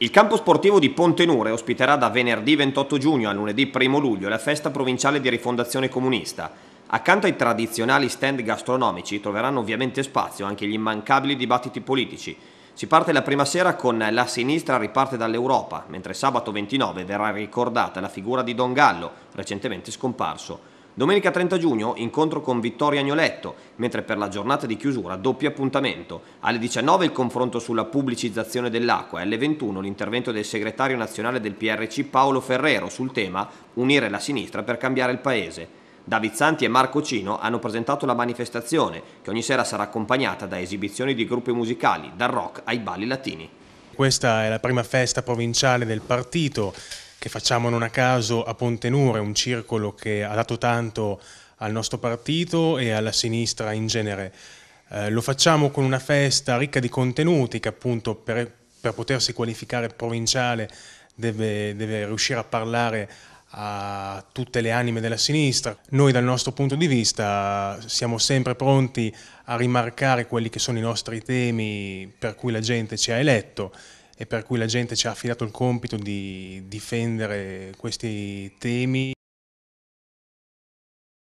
Il campo sportivo di Pontenure ospiterà da venerdì 28 giugno a lunedì 1 luglio la festa provinciale di rifondazione comunista. Accanto ai tradizionali stand gastronomici troveranno ovviamente spazio anche gli immancabili dibattiti politici. Si parte la prima sera con La sinistra riparte dall'Europa, mentre sabato 29 verrà ricordata la figura di Don Gallo, recentemente scomparso. Domenica 30 giugno incontro con Vittorio Agnoletto, mentre per la giornata di chiusura doppio appuntamento. Alle 19 il confronto sulla pubblicizzazione dell'acqua e alle 21 l'intervento del segretario nazionale del PRC Paolo Ferrero sul tema Unire la sinistra per cambiare il paese. Davizzanti e Marco Cino hanno presentato la manifestazione, che ogni sera sarà accompagnata da esibizioni di gruppi musicali, dal rock ai balli latini. Questa è la prima festa provinciale del partito che facciamo non a caso a Ponte Nure, un circolo che ha dato tanto al nostro partito e alla sinistra in genere. Eh, lo facciamo con una festa ricca di contenuti che appunto per, per potersi qualificare provinciale deve, deve riuscire a parlare a tutte le anime della sinistra. Noi dal nostro punto di vista siamo sempre pronti a rimarcare quelli che sono i nostri temi per cui la gente ci ha eletto e per cui la gente ci ha affidato il compito di difendere questi temi